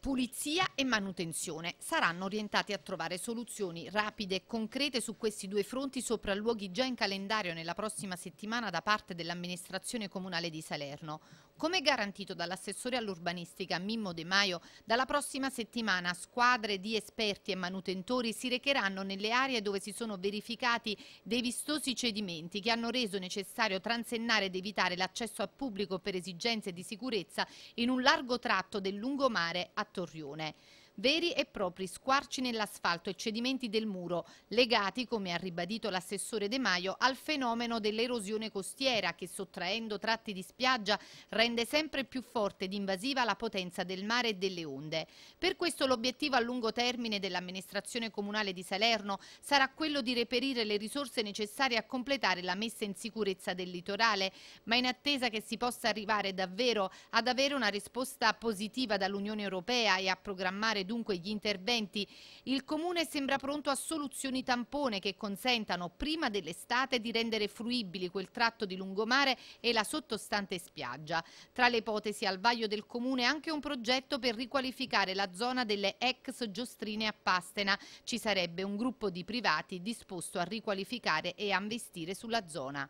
Pulizia e manutenzione saranno orientati a trovare soluzioni rapide e concrete su questi due fronti sopralluoghi già in calendario nella prossima settimana da parte dell'amministrazione comunale di Salerno. Come garantito dall'assessore all'urbanistica Mimmo De Maio, dalla prossima settimana squadre di esperti e manutentori si recheranno nelle aree dove si sono verificati dei vistosi cedimenti che hanno reso necessario transennare ed evitare l'accesso al pubblico per esigenze di sicurezza in un largo tratto del lungomare a Torrione veri e propri squarci nell'asfalto e cedimenti del muro, legati, come ha ribadito l'assessore De Maio, al fenomeno dell'erosione costiera che sottraendo tratti di spiaggia rende sempre più forte ed invasiva la potenza del mare e delle onde. Per questo l'obiettivo a lungo termine dell'amministrazione comunale di Salerno sarà quello di reperire le risorse necessarie a completare la messa in sicurezza del litorale, ma in attesa che si possa arrivare davvero ad avere una risposta positiva dall'Unione Europea e a programmare dunque gli interventi. Il Comune sembra pronto a soluzioni tampone che consentano prima dell'estate di rendere fruibili quel tratto di lungomare e la sottostante spiaggia. Tra le ipotesi al vaglio del Comune anche un progetto per riqualificare la zona delle ex giostrine a Pastena. Ci sarebbe un gruppo di privati disposto a riqualificare e a investire sulla zona.